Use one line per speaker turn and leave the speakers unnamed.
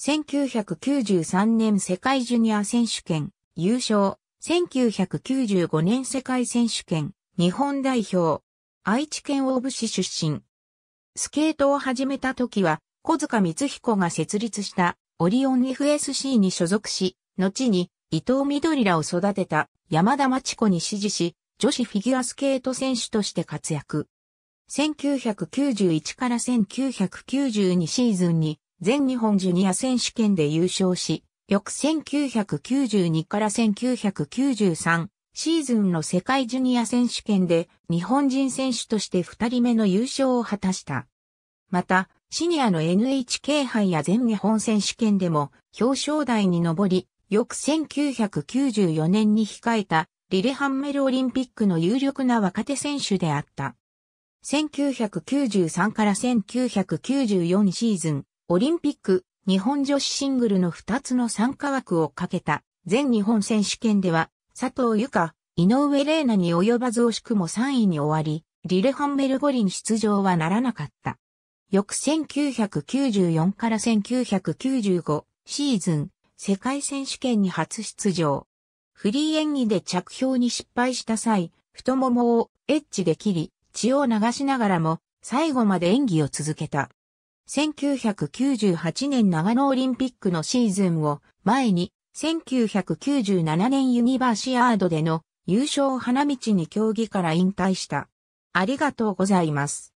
1993年世界ジュニア選手権、優勝、1995年世界選手権、日本代表、愛知県大府市出身。スケートを始めた時は、小塚光彦が設立したオリオン FSC に所属し、後に伊藤緑らを育てた山田町子に支持し、女子フィギュアスケート選手として活躍。1991から1992シーズンに全日本ジュニア選手権で優勝し、翌1992から1993シーズンの世界ジュニア選手権で日本人選手として2人目の優勝を果たした。また、シニアの NHK 杯や全日本選手権でも表彰台に上り、翌1994年に控えたリレハンメルオリンピックの有力な若手選手であった。1993から1994シーズン、オリンピック、日本女子シングルの2つの参加枠をかけた全日本選手権では、佐藤由香、井上玲奈に及ばず惜しくも3位に終わり、リレハンメル五輪出場はならなかった。翌1994から1995シーズン世界選手権に初出場。フリー演技で着氷に失敗した際、太ももをエッジで切り、血を流しながらも最後まで演技を続けた。1998年長野オリンピックのシーズンを前に、1997年ユニバーシアードでの優勝花道に競技から引退した。ありがとうございます。